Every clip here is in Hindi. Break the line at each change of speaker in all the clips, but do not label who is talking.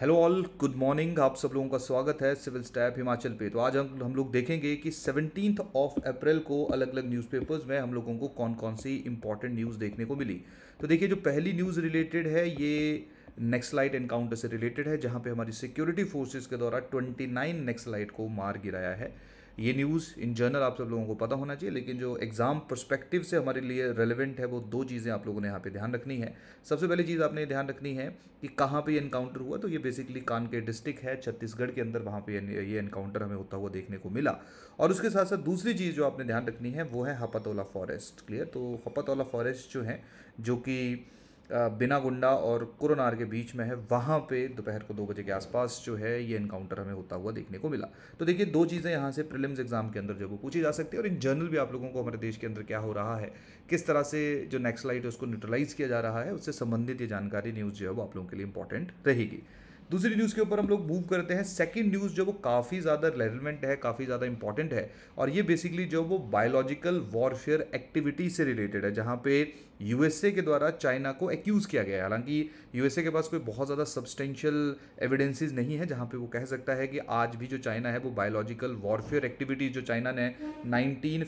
हेलो ऑल गुड मॉर्निंग आप सब लोगों का स्वागत है सिविल स्टैप हिमाचल पे तो आज हम हम लोग देखेंगे कि सेवनटीन ऑफ अप्रैल को अलग अलग न्यूज़पेपर्स में हम लोगों को कौन कौन सी इंपॉर्टेंट न्यूज़ देखने को मिली तो देखिए जो पहली न्यूज़ रिलेटेड है ये नेक्स्ट लाइट एनकाउंटर से रिलेटेड है जहाँ पे हमारी सिक्योरिटी फोर्सेज के द्वारा ट्वेंटी नाइन नेक्स्ट लाइट को मार गिराया है ये न्यूज़ इन जनरल आप सब लोगों को पता होना चाहिए लेकिन जो एग्ज़ाम परस्पेक्टिव से हमारे लिए रेलिवेंट है वो दो चीज़ें आप लोगों ने यहाँ पे ध्यान रखनी है सबसे पहली चीज़ आपने ध्यान रखनी है कि कहाँ पे इनकाउंटर हुआ तो ये बेसिकली कान के डिस्ट्रिक्ट है छत्तीसगढ़ के अंदर वहाँ पर ये इनकाउंटर हमें होता हुआ देखने को मिला और उसके साथ साथ दूसरी चीज़ जो आपने ध्यान रखनी है वो है हपतौला फॉरेस्ट क्लियर तो हपतोला फॉरेस्ट जो है जो कि बिना गुंडा और कुरनार के बीच में है वहाँ पे दोपहर को दो बजे के आसपास जो है ये इनकाउंटर हमें होता हुआ देखने को मिला तो देखिए दो चीज़ें यहाँ से प्रिलिम्स एग्जाम के अंदर जो पूछी जा सकती है और इन जनरल भी आप लोगों को हमारे देश के अंदर क्या हो रहा है किस तरह से जो नेक्स्ट लाइट है उसको न्यूट्रलाइज किया जा रहा है उससे संबंधित ये जानकारी न्यूज़ जो है वो आप लोगों के लिए इंपॉर्टेंट रहेगी दूसरी न्यूज़ के ऊपर हम लोग मूव करते हैं सेकंड न्यूज़ जो वो काफ़ी ज़्यादा रेलिवेंट है काफ़ी ज़्यादा इंपॉर्टेंट है और ये बेसिकली जो वो बायोलॉजिकल वॉरफेयर एक्टिविटी से रिलेटेड है जहाँ पे यूएसए के द्वारा चाइना को एक्यूज़ किया गया है हालांकि यूएसए के पास कोई बहुत ज़्यादा सब्सटेंशियल एविडेंसेस नहीं है जहाँ पे वो कह सकता है कि आज भी जो चाइना है वो बायोलॉजिकल वॉरफेयर एक्टिविटीज़ जो चाइना ने नाइनटीन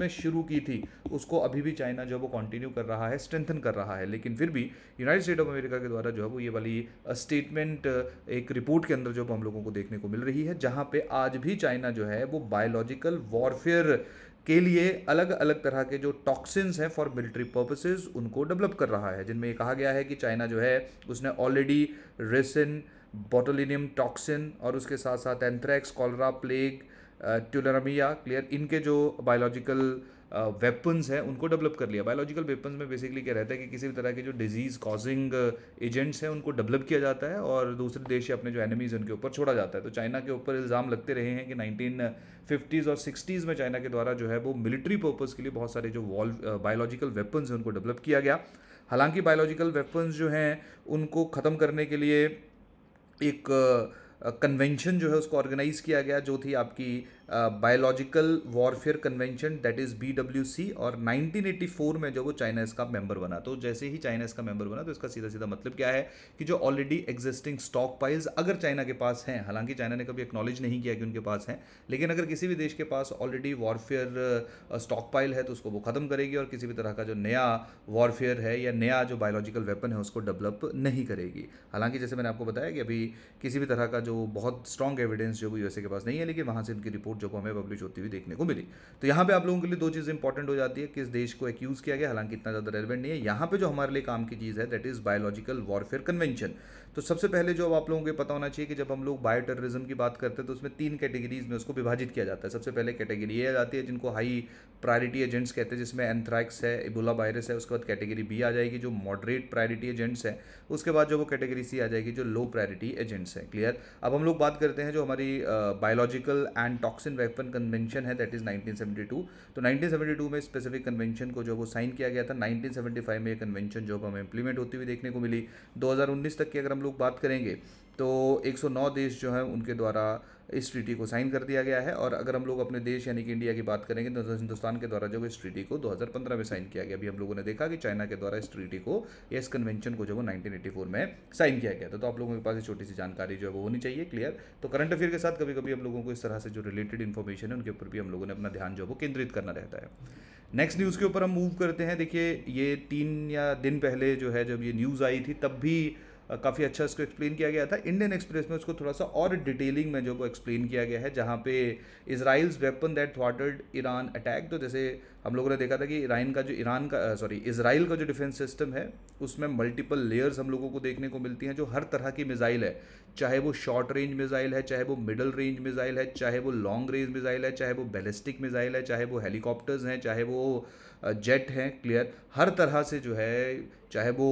में शुरू की थी उसको अभी भी चाइना जो है वो कंटिन्यू कर रहा है स्ट्रेंथन कर रहा है लेकिन फिर भी यूनाइटेड स्टेट ऑफ अमेरिका के द्वारा जो है वो ये वाली स्टेटमेंट एक रिपोर्ट के अंदर जो हम लोगों को देखने को मिल रही है जहाँ पर आज भी चाइना जो है वो बायोलॉजिकल वॉरफेयर के लिए अलग अलग तरह के जो टॉक्सिन्स हैं फॉर मिलिट्री पर्पसेस उनको डेवलप कर रहा है जिनमें ये कहा गया है कि चाइना जो है उसने ऑलरेडी रेसिन बोटोलिनियम टॉक्सिन और उसके साथ साथ anthrax cholera plague tularemia clear इनके जो बायोलॉजिकल वेपन्स हैं उनको डेवलप कर लिया बायोलॉजिकल वेपन्स में बेसिकली क्या रहता है कि किसी भी तरह के जो डिजीज़ कॉजिंग एजेंट्स हैं उनको डेवलप किया जाता है और दूसरे देश या अपने जो एनिमीज़ उनके ऊपर छोड़ा जाता है तो चाइना के ऊपर इल्ज़ाम लगते रहे हैं कि नाइनटीन फिफ्टीज़ और सिक्सटीज़ में चाइना के द्वारा जो है वो मिलिट्री पर्पज़ के लिए बहुत सारे जो वॉल बायोलॉजिकल वेपन्स हैं उनको डेवलप किया गया हालांकि बायोलॉजिकल वेपन्स जो हैं उनको ख़त्म करने के लिए एक कन्वेंशन जो है उसको ऑर्गेनाइज़ किया गया जो थी आपकी biological warfare convention that is B W C और 1984 में जो वो चाइना इसका मेंबर बना तो जैसे ही चाइना इसका मेंबर बना तो इसका सीधा सीधा मतलब क्या है कि जो ऑलरेडी एग्जिस्टिंग स्टॉक पाइल्स अगर चाइना के पास हैं हालांकि चाइना ने कभी एक्नॉलेज नहीं किया कि उनके पास हैं लेकिन अगर किसी भी देश के पास ऑलरेडी वॉरफेयर स्टॉक पाइल है तो उसको वो ख़त्म करेगी और किसी भी तरह का जो नया वॉरफेयर है या नया जो बायोलॉजिकल वेपन है उसको डेवलप नहीं करेगी हालांकि जैसे मैंने आपको बताया कि अभी किसी भी तरह का जो बहुत स्ट्रॉन्ग एविडेंस जो वो यूएसए के पास नहीं है लेकिन वहाँ से इनकी रिपोर्ट रिपोर्ट जगहों में पब्लिश होती हुई देखने को मिली तो यहाँ पे आप लोगों के लिए दो चीज़ इंपॉर्टेंट हो जाती है किस देश को एक्यूज़ किया गया हालांकि इतना ज़्यादा रेलिवेंट नहीं है यहाँ पे जो हमारे लिए काम की चीज़ है that is biological warfare convention तो सबसे पहले जो आप लोगों को पता होना चाहिए कि जब हम लोग बायो टेररिज्म की बात करते हैं तो उसमें तीन कैटेगरीज में उसको विभाजित किया जाता है सबसे पहले कैटेगरी ए आ जाती है जिनको हाई प्रायोरिटी एजेंट्स कहते हैं जिसमें एंथ्रैक्स है इबोला वायरस है उसके बाद कैटेगरी बी आ जाएगी जो मॉडरेट प्रायोरिटी एजेंट्स है उसके बाद जो वो कैटेगरी सी आ जाएगी जो लो प्रायोरिटी एजेंट्स है क्लियर अब हम लोग बात करते हैं जो हमारी biological and toxin weapon convention है दैट इज़ नाइनटीन तो नाइनटीन में स्पेसिफिक कन्वेंशन को जो वो साइन किया गया था नाइनटीन में ये कन्वेंशन जो हमें इंप्लीमेंट होती हुई देखने को मिली दो तक की अगर हम लोग बात करेंगे तो 109 देश जो हैं उनके द्वारा इस ट्रीटी को साइन कर दिया गया है और अगर हम लोग अपने देश यानी कि इंडिया की बात करेंगे तो हिंदुस्तान के द्वारा जो इस ट्रीटी को 2015 में साइन किया गया अभी हम लोगों ने देखा कि चाइना के द्वारा इस ट्रीटी को या इस कन्वेंशन को जो वो 1984 में साइन किया गया था तो, तो आप लोगों के पास ये छोटी सी जानकारी जो है वो होनी चाहिए क्लियर तो करंट अफेयर के साथ कभी कभी हम लोगों को इस तरह से जो रिलेटेड इन्फॉर्मेशन है उनके ऊपर भी हम लोगों ने अपना ध्यान जो है वो केंद्रित करना रहता है नेक्स्ट न्यूज़ के ऊपर हम मूव करते हैं देखिए ये तीन या दिन पहले जो है जब ये न्यूज़ आई थी तब भी काफ़ी अच्छा इसको एक्सप्लेन किया गया था इंडियन एक्सप्रेस में उसको थोड़ा सा और डिटेलिंग में जो को एक्सप्लेन किया गया है जहाँ पे Israel's weapon that thwarted Iran attack तो जैसे हम लोगों ने देखा था कि ईरान का जो ईरान का सॉरी इसराइल का जो डिफेंस सिस्टम है उसमें मल्टीपल लेयर्स हम लोगों को देखने को मिलती हैं जो हर तरह की मिज़ाइल है चाहे वो शॉर्ट रेंज मिज़ाइल है चाहे वो मिडल रेंज मिज़ाइल है चाहे वो लॉन्ग रेंज मिज़ाइल है चाहे वो बैलिस्टिक मिज़ाइल है चाहे वो हेलीकॉप्टर्स हैं चाहे वो जेट हैं क्लियर हर तरह से जो है चाहे वो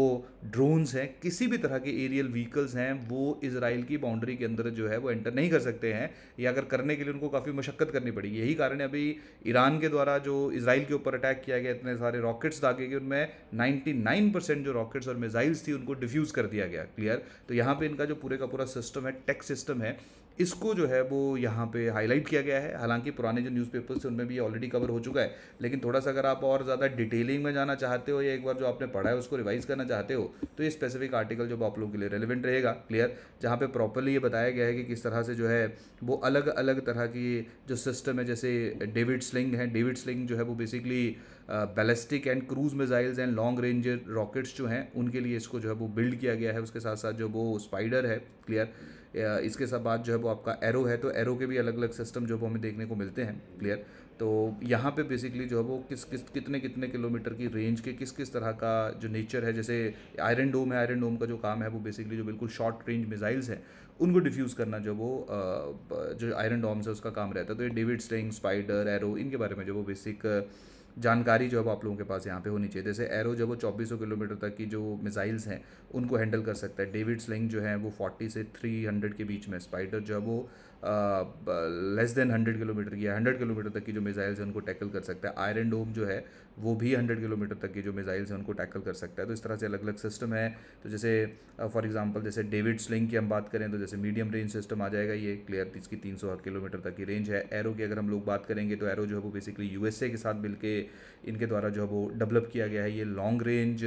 ड्रोन्स हैं किसी भी तरह के एरियल व्हीकल्स हैं वो इसराइल की बाउंड्री के अंदर जो है वो एंटर नहीं कर सकते हैं या अगर करने के लिए उनको काफ़ी मशक्क़त करनी पड़ेगी यही कारण है अभी ईरान के द्वारा जो इसराइल मिसाइल के ऊपर अटैक किया गया इतने सारे रॉकेट्स दागे गए उनमें 99 परसेंट जो रॉकेट्स और मिसाइल्स थी उनको डिफ्यूज़ कर दिया गया क्लियर तो यहाँ पे इनका जो पूरे का पूरा सिस्टम है टेक सिस्टम है इसको जो है वो यहाँ पे हाईलाइट किया गया है हालांकि पुराने जो न्यूज़पेपर्स थे उनमें भी ऑलरेडी कवर हो चुका है लेकिन थोड़ा सा अगर आप और ज़्यादा डिटेलिंग में जाना चाहते हो या एक बार जो आपने पढ़ा है उसको रिवाइज करना चाहते हो तो ये स्पेसिफिक आर्टिकल जो आप लोगों के लिए रेलिवेंट रहेगा क्लियर जहाँ पर प्रॉपरली ये बताया गया है कि किस तरह से जो है वो अलग अलग तरह की जो सिस्टम है जैसे डेविड स्लिंग है डेविड स्लिंग जो है वो basically ballistic and cruise missiles and long range rockets जो हैं उनके लिए इसको जो है वो बिल्ड किया गया है उसके साथ साथ जो वो स्पाइडर है क्लियर इसके साथ बाद जो है वो आपका एरो है तो एरो के भी अलग अलग सिस्टम जो है वो हमें देखने को मिलते हैं क्लियर तो यहाँ पे बेसिकली जो है वो किस किस कितने कितने किलोमीटर की रेंज के किस किस तरह का जो नेचर है जैसे आयरन डोम है आयरन डोम का जो काम है वो बेसिकली जो बिल्कुल शॉर्ट रेंज मिज़ाइल्स हैं उनको डिफ्यूज़ करना जो वो जो आयरन डोम से उसका काम रहता है तो ये डेविड स्टेंग स्पाइडर एरो इनके बारे में जो वो बेसिक जानकारी जो वो आप लोगों के पास यहाँ पे होनी चाहिए जैसे एरो जो वो चौबीस किलोमीटर तक की जो मिसाइल्स हैं उनको हैंडल कर सकता है डेविड स्लिंग जो है वो फोर्टी से थ्री हंड्रेड के बीच में स्पाइडर जो है वो लेस देन हंड्रेड किलोमीटर की या हंड्रेड किलोमीटर तक की जो मिसाइल्स हैं उनको टैकल कर सकता है आयरन डोम जो है वो भी हंड्रेड किलोमीटर तक की जो मिसाइल्स हैं उनको टैकल कर सकता है तो इस तरह से अलग अलग सिस्टम है तो जैसे फॉर एग्जाम्पल जैसे डेविड स्लिंग की हम बात करें तो जैसे मीडियम रेंज सिस्टम आ जाएगा ये क्लियर इसकी तीन सौ किलोमीटर तक की रेंज है एरो की अगर हम लोग बात करेंगे तो एरो जो है वो बेसिकली यू के साथ मिलके इनके द्वारा जो है वो डेवलप किया गया है ये लॉन्ग रेंज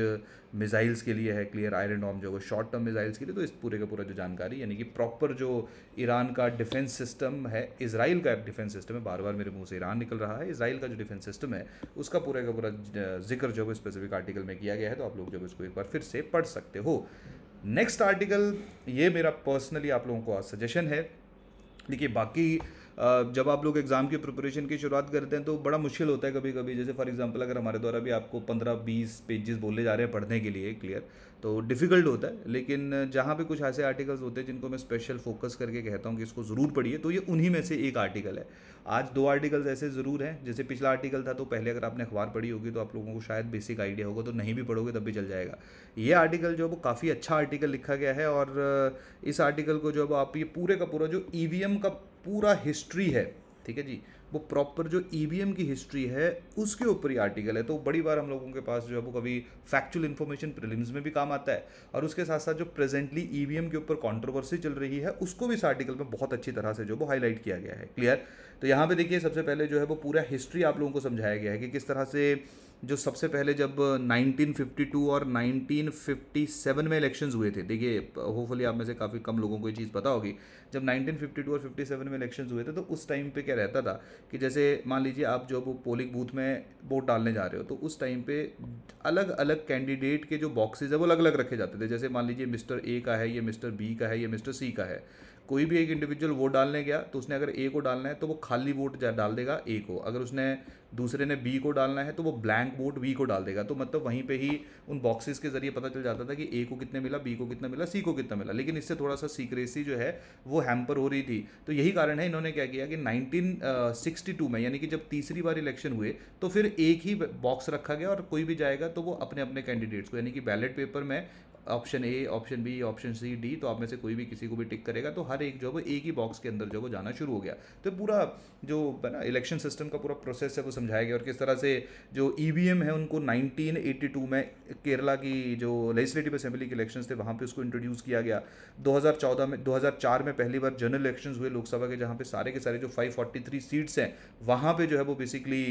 मिसाइल्स के लिए है क्लियर आयरन डोम जो है शॉर्ट टर्म मिसाइल्स के लिए तो इस पूरे का पूरा जो जानकारी यानी कि प्रॉपर जो ईरान का डिफेंस डिफेंस सिस्टम है इसराइल का डिफेंस सिस्टम है बार बार मेरे मुंह से ईरान निकल रहा है इसराइल का जो डिफेंस सिस्टम है उसका पूरा का पूरा जिक्र जो है स्पेसिफिक आर्टिकल में किया गया है तो आप लोग जब इसको एक बार फिर से पढ़ सकते हो नेक्स्ट आर्टिकल ये मेरा पर्सनली आप लोगों को आज सजेशन है देखिए बाकी जब आप लोग एग्ज़ाम की प्रिपरेशन की शुरुआत करते हैं तो बड़ा मुश्किल होता है कभी कभी जैसे फॉर एग्जांपल अगर हमारे द्वारा भी आपको पंद्रह बीस पेजेस बोले जा रहे हैं पढ़ने के लिए क्लियर तो डिफ़िकल्ट होता है लेकिन जहाँ पे कुछ ऐसे आर्टिकल्स होते हैं जिनको मैं स्पेशल फोकस करके कहता हूँ कि इसको ज़रूर पढ़िए तो ये उन्हीं में से एक आर्टिकल है आज दो आर्टिकल्स ऐसे ज़रूर हैं जैसे पिछला आर्टिकल था तो पहले अगर आपने अखबार पढ़ी होगी तो आप लोगों को शायद बेसिक आइडिया होगा तो नहीं भी पढ़ोगे तब भी चल जाएगा ये आर्टिकल जो है वो काफ़ी अच्छा आर्टिकल लिखा गया है और इस आर्टिकल को जो है आप ये पूरे का पूरा जो ई e का पूरा हिस्ट्री है ठीक है जी वो प्रॉपर जो ई e की हिस्ट्री है उसके ऊपर ही आर्टिकल है तो बड़ी बार हम लोगों के पास जो है वो कभी फैक्चुअल इन्फॉर्मेशन प्रिलिम्स में भी काम आता है और उसके साथ साथ जो प्रेजेंटली ई e के ऊपर कॉन्ट्रोवर्सी चल रही है उसको भी इस आर्टिकल में बहुत अच्छी तरह से जो वो हाईलाइट किया गया है क्लियर तो यहाँ पर देखिए सबसे पहले जो है वो पूरा हिस्ट्री आप लोगों को समझाया गया है कि किस तरह से जो सबसे पहले जब 1952 और 1957 में इलेक्शंस हुए थे देखिए होपफुली आप में से काफ़ी कम लोगों को ये चीज़ पता होगी जब 1952 और 57 में इलेक्शंस हुए थे तो उस टाइम पे क्या रहता था कि जैसे मान लीजिए आप जब पोलिंग बूथ में वोट डालने जा रहे हो तो उस टाइम पे अलग अलग कैंडिडेट के जो बॉक्सेज है वो अलग अलग रखे जाते थे जैसे मान लीजिए मिस्टर ए का है या मिस्टर बी का है या मिस्टर सी का है कोई भी एक इंडिविजुअल वोट डालने गया तो उसने अगर ए को डालना है तो वो खाली वोट डाल देगा ए को अगर उसने दूसरे ने बी को डालना है तो वो ब्लैंक वोट बी को डाल देगा तो मतलब वहीं पे ही उन बॉक्सेस के जरिए पता चल जाता था कि ए को कितने मिला बी को कितना मिला सी को कितना मिला लेकिन इससे थोड़ा सा सीक्रेसी जो है वो हैम्पर हो रही थी तो यही कारण है इन्होंने क्या किया कि नाइनटीन में यानी कि जब तीसरी बार इलेक्शन हुए तो फिर एक ही बॉक्स रखा गया और कोई भी जाएगा तो वो अपने अपने कैंडिडेट्स को यानी कि बैलेट पेपर में option A option B option C D तो आप में से कोई भी किसी को भी टिक करेगा तो हर एक जो है वो एक ही बॉक्स के अंदर जो वो जाना शुरू हो गया तो पूरा जो है ना इलेक्शन सिस्टम का पूरा प्रोसेस है वो समझाया गया और किस तरह से जो ई e है उनको नाइनटीन में केरला की जो लेजिस्लेटिव असेंबली के इलेक्शन थे वहाँ पर उसको इंट्रोड्यूस किया गया दो में दो में पहली बार जनरल इलेक्शन हुए लोकसभा के जहाँ पे सारे के सारे जो फाइव सीट्स हैं वहाँ पर जो है वो बेसिकली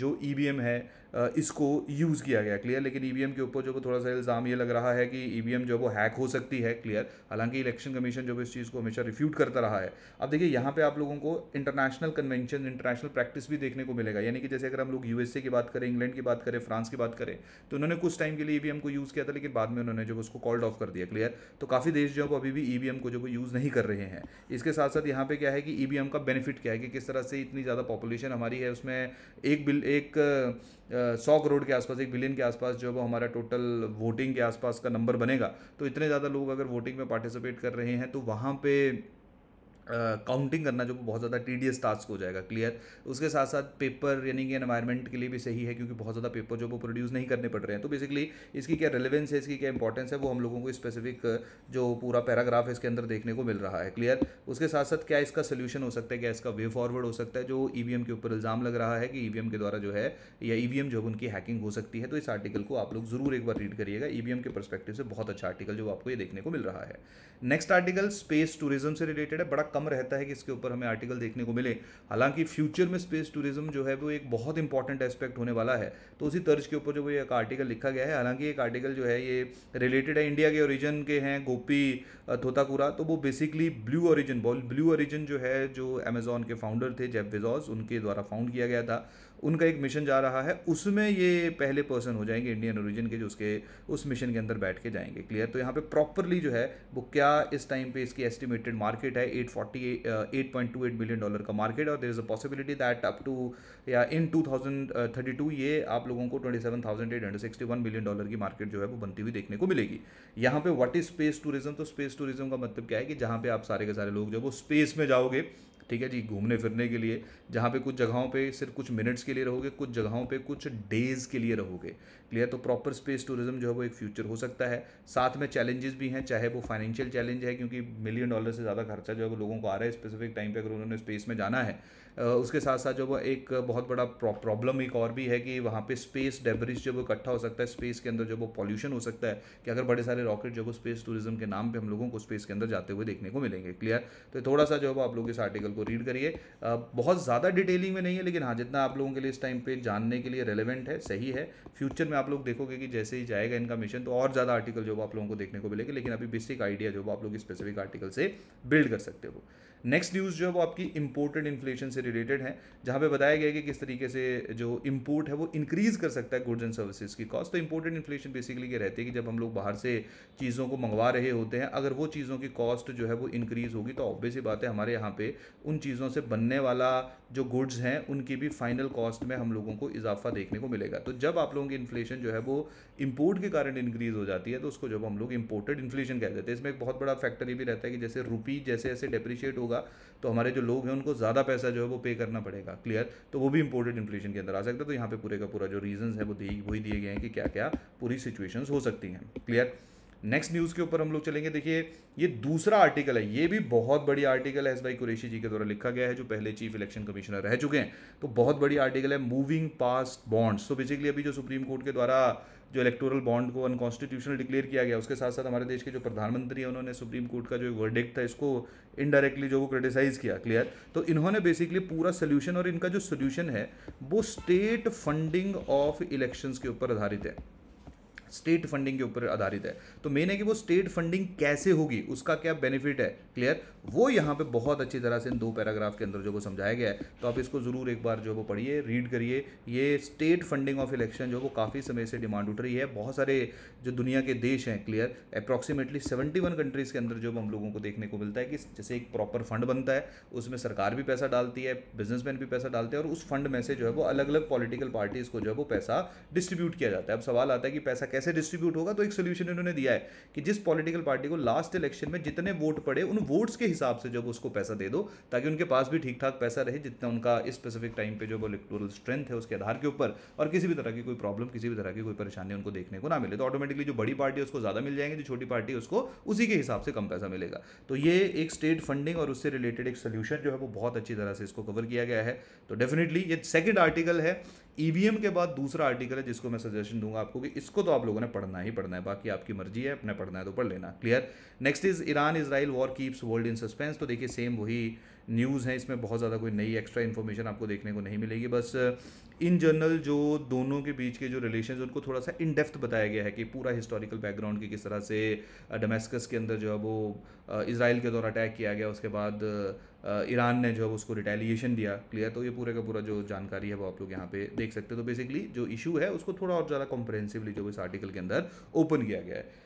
जो ई e है इसको यूज़ किया गया क्लियर लेकिन ई e के ऊपर जो को थोड़ा सा इल्ज़ाम ये लग रहा है कि ई e जो वो हैक हो सकती है क्लियर हालांकि इलेक्शन कमीशन जो इस चीज़ को हमेशा रिफ्यूट करता रहा है अब देखिए यहाँ पे आप लोगों को इंटरनेशनल कन्वेंशन इंटरनेशनल प्रैक्टिस भी देखने को मिलेगा यानी कि जैसे अगर हम लोग यू की बात करें इंग्लैंड की बात करें फ्रांस की बात करें तो उन्होंने कुछ टाइम के लिए ई e को यूज़ किया था लेकिन बाद में उन्होंने जो उसको कॉल्ड ऑफ कर दिया क्लियर तो काफ़ी देश जो है अभी भी ई को जो यूज़ नहीं कर रहे हैं इसके साथ साथ यहाँ पर क्या है कि ई का बेनिफिट क्या है कि किस तरह से इतनी ज़्यादा पॉपुलेशन हमारी है उसमें एक बिल एक सौ करोड़ के आसपास एक बिलियन के आसपास जो है हमारा टोटल वोटिंग के आसपास का नंबर बनेगा तो इतने ज़्यादा लोग अगर वोटिंग में पार्टिसिपेट कर रहे हैं तो वहाँ पर काउंटिंग करना जो बहुत ज़्यादा टीडियस टास्क हो जाएगा क्लियर उसके साथ साथ पेपर यानी कि एनवायरनमेंट के लिए भी सही है क्योंकि बहुत ज़्यादा पेपर जो वो प्रोड्यूस नहीं करने पड़ रहे हैं तो बेसिकली इसकी क्या रेलेवेंस है इसकी क्या इंपॉर्टेंस है वो हम लोगों को स्पेसिफिक जो पूरा पैराग्राफ है इसके अंदर देखने को मिल रहा है क्लियर उसके साथ साथ क्या इसका सोल्यूशन हो सकता है क्या इसका वे फॉरवर्ड हो सकता है जो ई e के ऊपर इल्ज़ाम लग रहा है कि ई e के द्वारा जो है या ई e जो उनकी हैकिंग हो सकती है तो इस आर्टिकल को आप लोग ज़रूर एक बार रीड करिएगा ई के परस्पेक्टिव से बहुत अच्छा आर्टिकल जो आपको ये देखने को मिल रहा है नेक्स्ट आर्टिकल स्पेस टूरिज्म से रिलेटेड है बड़ा कम रहता है कि इसके ऊपर हमें आर्टिकल देखने को मिले हालांकि फ्यूचर में स्पेस टूरिज्म जो है वो एक बहुत इंपॉर्टेंट एस्पेक्ट होने वाला है तो उसी तर्ज के ऊपर जो ये एक आर्टिकल लिखा गया है हालांकि एक आर्टिकल जो है ये रिलेटेड है इंडिया के ओरिजन के हैं गोपी थोताकुरा तो वो basically Blue Origin Blue Origin जो है जो अमेजोन के फाउंडर थे जेब बेजॉस उनके द्वारा फाउंड किया गया था उनका एक मिशन जा रहा है उसमें ये पहले पर्सन हो जाएंगे इंडियन ओरिजिन के जो उसके उस मिशन के अंदर बैठ के जाएंगे क्लियर तो यहाँ पे प्रॉपरली जो है वो क्या इस टाइम पे इसकी एस्टिमेटेड मार्केट है at forty eight point two eight billion dollar का मार्केट और there is a possibility that up to या in two thousand thirty two ये आप लोगों को twenty seven thousand eight hundred sixty one billion dollar की मार्केट जो है वो बनती हुई देखने को मिलेगी यहाँ पे व्हाट इज स्पेस टूरिज्म तो स्पेस टूरिज्म का मतलब क्या है कि जहाँ पे आप सारे के सारे लोग जो वो स्पेस में जाओगे ठीक है जी घूमने फिरने के लिए जहाँ पे कुछ जगहों पे सिर्फ कुछ मिनट्स के लिए रहोगे कुछ जगहों पे कुछ डेज़ के लिए रहोगे क्लियर तो प्रॉपर स्पेस टूरिज्म जो है वो एक फ्यूचर हो सकता है साथ में चैलेंजेस भी हैं चाहे वो फाइनेंशियल चैलेंज है क्योंकि मिलियन डॉलर से ज़्यादा खर्चा जो है वो लोगों को आ रहा है स्पेसिफिक टाइम पर अगर उन्होंने स्पेस में जाना है उसके साथ साथ जो वो एक बहुत बड़ा प्रॉब्लम एक और भी है कि वहाँ पे स्पेस डेबरिज जो वो इकट्ठा हो सकता है स्पेस के अंदर जो वो पॉल्यूशन हो सकता है कि अगर बड़े सारे रॉकेट जो वो स्पेस टूरिज्म के नाम पर हम लोगों को स्पेस के अंदर जाते हुए देखने को मिलेंगे क्लियर तो थोड़ा सा जो है आप लोग इस आर्टिकल को रीड करिए बहुत ज़्यादा डिटेलिंग में नहीं है लेकिन हाँ जितना आप लोगों के लिए इस टाइम पर जानने के लिए रेलिवेंट है सही है फ्यूचर में आप लोग देखोगे कि जैसे ही जाएगा इनका मिशन तो और ज़्यादा आर्टिकल जो आप लोगों को देखने को मिलेगा लेकिन अभी बेसिक आइडिया जो आप लोग स्पेसिफिक आर्टिकल से बिल्ड कर सकते हो नेक्स्ट न्यूज़ जो है वो आपकी इम्पोर्टेड इन्फ्लेशन से रिलेटेड है जहाँ पे बताया गया है कि किस तरीके से जो इम्पोर्ट है वो इंक्रीज़ कर सकता है गुड्स एंड सर्विसेज की कॉस्ट तो इम्पोर्टेड इन्फ्लेशन बेसिकली ये रहती है कि जब हम लोग बाहर से चीज़ों को मंगवा रहे होते हैं अगर वो चीज़ों की कॉस्ट जो है वो इंक्रीज़ होगी तो ऑब्वियसली बात है हमारे यहाँ पे उन चीज़ों से बनने वाला जो गुड्स हैं उनकी भी फाइनल कॉस्ट में हम लोगों को इजाफा देखने को मिलेगा तो जब आप लोगों की इन्फ्लेशन जो है वो इम्पोर्ट के कारण इंक्रीज़ हो जाती है तो उसको जब हम लोग इम्पोर्टेड इन्फ्लेशन कह देते हैं इसमें एक बहुत बड़ा फैक्टर ये भी रहता है कि जैसे रुपी जैसे जैसे डेप्रिशिएट होगा होगा तो हमारे जो लोग हैं उनको ज़्यादा पैसा जो है वो पे करना पड़ेगा क्लियर तो वो भी इंपोर्टेड इन्फ्लेशन के अंदर आ सकता है तो यहाँ पे पूरे का पूरा जो रीजंस है वो दी वही दिए गए हैं कि क्या क्या पूरी सिचुएशंस हो सकती हैं क्लियर नेक्स्ट न्यूज़ के ऊपर हम लोग चलेंगे देखिए ये दूसरा आर्टिकल है ये भी बहुत बड़ी आर्टिकल है एस भाई कुरेशी जी के द्वारा लिखा गया है जो पहले चीफ इलेक्शन कमिश्नर रह चुके हैं तो बहुत बड़ी आर्टिकल है मूविंग पास्ट बॉन्ड्स तो बेसिकली अभी जो सुप्रीम कोर्ट के द्वारा जो इलेक्टोरल बॉन्ड को अनकॉन्स्टिट्यूशनल डिक्लेयर किया गया उसके साथ साथ हमारे देश के जो प्रधानमंत्री हैं उन्होंने सुप्रीम कोर्ट का जो वर्डिक्ट था इसको इनडायरेक्टली जो वो क्रिटिसाइज़ किया क्लियर तो इन्होंने बेसिकली पूरा सोल्यूशन और इनका जो सोल्यूशन है वो स्टेट फंडिंग ऑफ इलेक्शंस के ऊपर आधारित है स्टेट फंडिंग के ऊपर आधारित है तो मेन है कि वो स्टेट फंडिंग कैसे होगी उसका क्या बेनिफिट है क्लियर वो यहाँ पे बहुत अच्छी तरह से इन दो पैराग्राफ के अंदर जो को समझाया गया है तो आप इसको ज़रूर एक बार जो वो पढ़िए रीड करिए ये स्टेट फंडिंग ऑफ इलेक्शन जो वो काफ़ी समय से डिमांड उठ रही है बहुत सारे जो दुनिया के देश हैं clear approximately seventy one countries के अंदर जो हम लोगों को देखने को मिलता है कि जैसे एक प्रॉपर फंड बनता है उसमें सरकार भी पैसा डालती है बिजनेसमैन भी पैसा डालते हैं और उस फंड में से जो है वो अलग अलग पॉलिटिकल पार्टीज़ को जो है वो पैसा डिस्ट्रीब्यूट किया जाता है अब सवाल आता है कि पैसा कैसे डिस्ट्रीब्यूट होगा तो एक सोल्यूशन इन्होंने दिया है कि जिस पॉलिटिकल पार्टी को लास्ट इलेक्शन में जितने वोट पड़े उन वोट्स के हिसाब से जब उसको पैसा दे दो ताकि उनके पास भी ठीक ठाक पैसा रहे जितना उनका स्पेसिफिक टाइम पर जो इलेक्टोरल स्ट्रेंथ है उसके आधार के ऊपर और किसी भी तरह की कोई प्रॉब्लम किसी भी तरह की कोई परेशानी उनको देखने को ना मिले तो ऑटोमेटिकली जो बड़ी पार्टी है उसको ज़्यादा मिल जाएंगे जो छोटी पार्टी है उसको उसी के हिसाब से कम पैसा मिलेगा तो ये एक स्टेट फंडिंग और उससे रिलेटेड एक सोल्यूशन जो है वो बहुत अच्छी तरह से इसको कवर किया गया है तो डेफिनेटली ये सेकेंड आर्टिकल है ईवीएम e के बाद दूसरा आर्टिकल है जिसको मैं सजेशन दूंगा आपको कि इसको तो आप लोगों ने पढ़ना ही पढ़ना है बाकी आपकी मर्जी है अपने पढ़ना है तो पढ़ लेना clear next is Iran Israel war keeps world in suspense तो देखिए सेम वही न्यूज़ हैं इसमें बहुत ज़्यादा कोई नई एक्स्ट्रा इन्फॉर्मेशन आपको देखने को नहीं मिलेगी बस इन जनरल जो दोनों के बीच के जो रिलेशन उनको थोड़ा सा इन डेप्थ बताया गया है कि पूरा हिस्टोरिकल बैकग्राउंड की किस तरह से डोमेस्कस के अंदर जो है वो इसराइल के द्वारा अटैक किया गया उसके बाद ईरान ने जो है उसको रिटेलिएशन दिया क्लियर तो ये पूरे का पूरा जो जानकारी है वो आप लोग यहाँ पे देख सकते हो तो बेसिकली जो इशू है उसको थोड़ा और ज़्यादा कॉम्प्रहेंसिवली जो इस आर्टिकल के अंदर ओपन किया गया है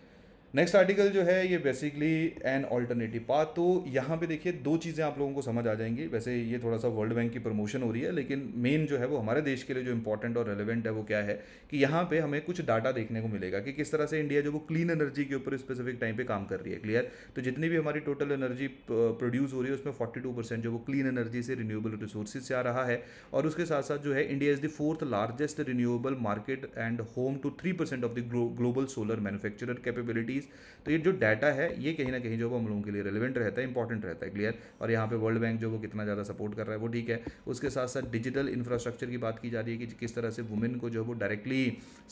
नेक्स्ट आर्टिकल जो है ये बेसिकली एन ऑल्टरनेटिव पाथ तो यहाँ पे देखिए दो चीज़ें आप लोगों को समझ आ जाएंगी वैसे ये थोड़ा सा वर्ल्ड बैंक की प्रमोशन हो रही है लेकिन मेन जो है वो हमारे देश के लिए जो इंपॉर्टेंट और रेलिवेंट है वो क्या है कि यहाँ पे हमें कुछ डाटा देखने को मिलेगा कि किस तरह से इंडिया जो वो क्लीन एनर्जी के ऊपर स्पेसिफिक टाइम पर काम कर रही है क्लियर तो जितनी भी हमारी टोटल एनर्जी प्रोड्यूस हो रही है उसमें फोर्टी जो वो क्लीन एनर्जी से रिन्यूएबल रिसोर्सेज से आ रहा है और उसके साथ साथ जो है India is the fourth largest renewable market and home to three of the global solar manufacture capability चीज़ तो ये जो डाटा है ये कहीं ना कहीं जो वो हम लोगों के लिए रेलिवेंट रहता है इंपॉर्टेंट रहता है क्लियर और यहाँ पे वर्ल्ड बैंक जो वो कितना ज़्यादा सपोर्ट कर रहा है वो ठीक है उसके साथ साथ डिजिटल इंफ्रास्ट्रक्चर की बात की जा रही है कि किस तरह से वुमेन को जो है वो डायरेक्टली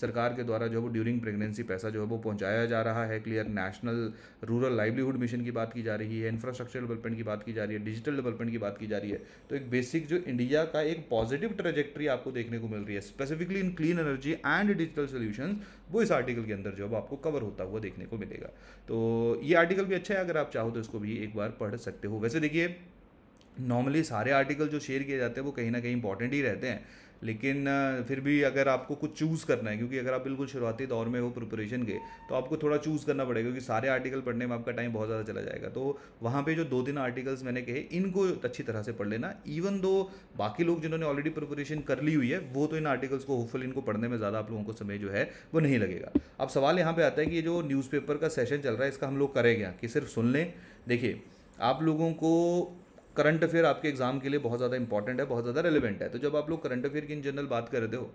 सरकार के द्वारा जो है वो ड्यूरिंग प्रेगनेंसी पैसा जो है वो पहुँचाया जा रहा है clear national rural livelihood mission की बात की जा रही है इंफ्रास्ट्रक्चर डेवलपमेंट की बात की जा रही है डिजिटल डेवलपमेंट की बात की जा रही है तो एक बेसिक जो इंडिया का एक पॉजिटिव ट्रेजेक्ट्री आपको देखने को मिल रही है specifically in clean energy and digital solution वो इस आर्टिकल के अंदर जो है वो आपको कवर होता हुआ देखने को मिलेगा तो ये आर्टिकल भी अच्छा है अगर आप चाहो तो इसको भी एक बार पढ़ सकते हो वैसे देखिए नॉर्मली सारे आर्टिकल जो शेयर किए जाते हैं वो कहीं ना कहीं इंपॉर्टेंट ही रहते हैं लेकिन फिर भी अगर आपको कुछ चूज़ करना है क्योंकि अगर आप बिल्कुल शुरुआती दौर में हो प्रिपरेशन के तो आपको थोड़ा चूज़ करना पड़ेगा क्योंकि सारे आर्टिकल पढ़ने में आपका टाइम बहुत ज़्यादा चला जाएगा तो वहाँ पर जो दो तीन आर्टिकल्स मैंने कहे इनको अच्छी तरह से पढ़ लेना इवन दो बाकी लोग जिन्होंने ऑलरेडी प्रिपरेशन कर ली हुई है वो तो इन आर्टिकल्स को होपफुल इनको पढ़ने में ज़्यादा आप लोगों को समय जो है वो नहीं लगेगा अब सवाल यहाँ पर आता है कि ये जो न्यूज़पेपर का सेशन चल रहा है इसका हम लोग करें क्या कि सिर्फ सुन लें देखिए आप लोगों को करंट अफेयर आपके एग्जाम के लिए बहुत ज़्यादा इंपॉर्टेंट है बहुत ज़्यादा रेलिवेंट है तो जब आप लोग करंट अफेयर की इन जनरल बात कर रहे हो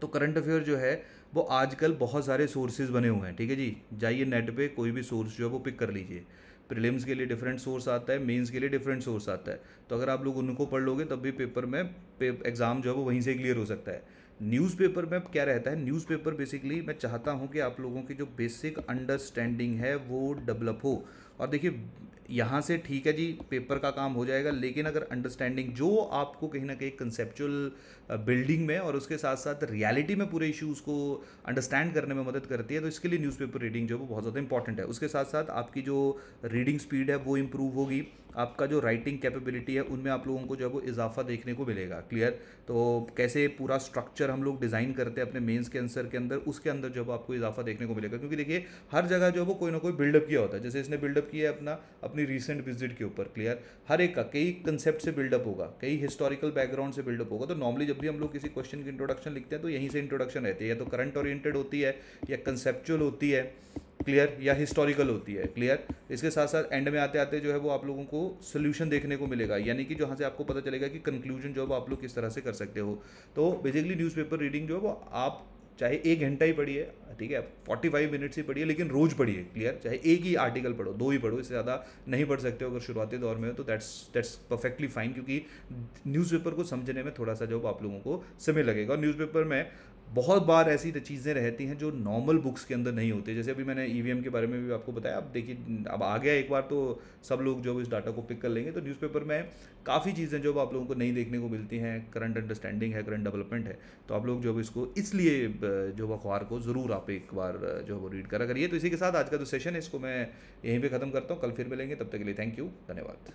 तो करंट अफेयर जो है वो आजकल बहुत सारे सोर्सेज बने हुए हैं ठीक है जी जाइए नेट पे कोई भी सोर्स जो है वो पिक कर लीजिए प्रीलिम्स के लिए डिफरेंट सोर्स आता है मेंस के लिए डिफरेंट सोर्स आता है तो अगर आप लोग उनको पढ़ लोगे तब भी पेपर में पे, एग्ज़ाम जो है वो वहीं से क्लियर हो सकता है न्यूज़पेपर में क्या रहता है न्यूज़पेपर बेसिकली मैं चाहता हूँ कि आप लोगों की जो बेसिक अंडरस्टैंडिंग है वो डेवलप हो और देखिए यहाँ से ठीक है जी पेपर का काम हो जाएगा लेकिन अगर अंडरस्टैंडिंग जो आपको कहीं ना कहीं कंसेप्चुअल बिल्डिंग में और उसके साथ साथ रियलिटी में पूरे इश्यूज़ को अंडरस्टैंड करने में मदद करती है तो इसके लिए न्यूज़पेपर रीडिंग जो है वो बहुत ज़्यादा इंपॉर्टेंट है उसके साथ साथ आपकी जो रीडिंग स्पीड है वो इम्प्रूव होगी आपका जो राइटिंग कैपेबिलिटी है उनमें आप लोगों को जो है वो इजाफा देखने को मिलेगा क्लियर तो कैसे पूरा स्ट्रक्चर हम लोग डिज़ाइन करते हैं अपने मेंस के आंसर के अंदर उसके अंदर जो है आपको इजाफा देखने को मिलेगा क्योंकि देखिए हर जगह जो है वो कोई ना कोई बिल्डअप किया होता है जैसे इसने बिल्डअप बिल्डअप किया है अपना अपनी रिसेंट विजिट के ऊपर क्लियर हर एक का कई कंसेप्ट से बिल्डअप होगा कई हिस्टोरिकल बैकग्राउंड से बिल्डअप होगा तो नॉर्मली जब भी हम लोग किसी क्वेश्चन की इंट्रोडक्शन लिखते हैं तो यहीं से इंट्रोडक्शन रहती है या तो करंट ओरिएंटेड होती है या कंसेप्चुअल होती है क्लियर या हिस्टोरिकल होती है क्लियर इसके साथ साथ एंड में आते आते जो है वो आप लोगों को सोल्यूशन देखने को मिलेगा यानी कि जहाँ से आपको पता चलेगा कि कंक्लूजन जो है वो आप लोग किस तरह से कर सकते हो तो बेसिकली न्यूज़पेपर रीडिंग जो है वो आप चाहे एक घंटा ही पढ़िए ठीक है फोर्टी फाइव मिनट्स ही पढ़िए लेकिन रोज़ पढ़िए क्लियर चाहे एक ही आर्टिकल पढ़ो दो ही पढ़ो इससे ज़्यादा नहीं पढ़ सकते हो अगर शुरुआती दौर में हो तो दैट्स दैट्स परफेक्टली फाइन क्योंकि न्यूज़पेपर को समझने में थोड़ा सा जो आप लोगों को समय लगेगा और न्यूज़पेपर में बहुत बार ऐसी तो चीज़ें रहती हैं जो नॉर्मल बुक्स के अंदर नहीं होती जैसे अभी मैंने ई e के बारे में भी आपको बताया अब देखिए अब आ गया एक बार तो सब लोग जो इस डाटा को पिक कर लेंगे तो न्यूज़पेपर में काफ़ी चीज़ें जो आप लोगों को नहीं देखने को मिलती हैं करंट अंडरस्टैंडिंग है करंट डेवलपमेंट है तो आप लोग जो इसको इसलिए जो अखबार को ज़रूर आप एक बार जो वो रीड करा करिए तो इसी के साथ आज का जो सेशन है इसको मैं यहीं पर ख़त्म करता हूँ कल फिर मिलेंगे तब तक के लिए थैंक यू धन्यवाद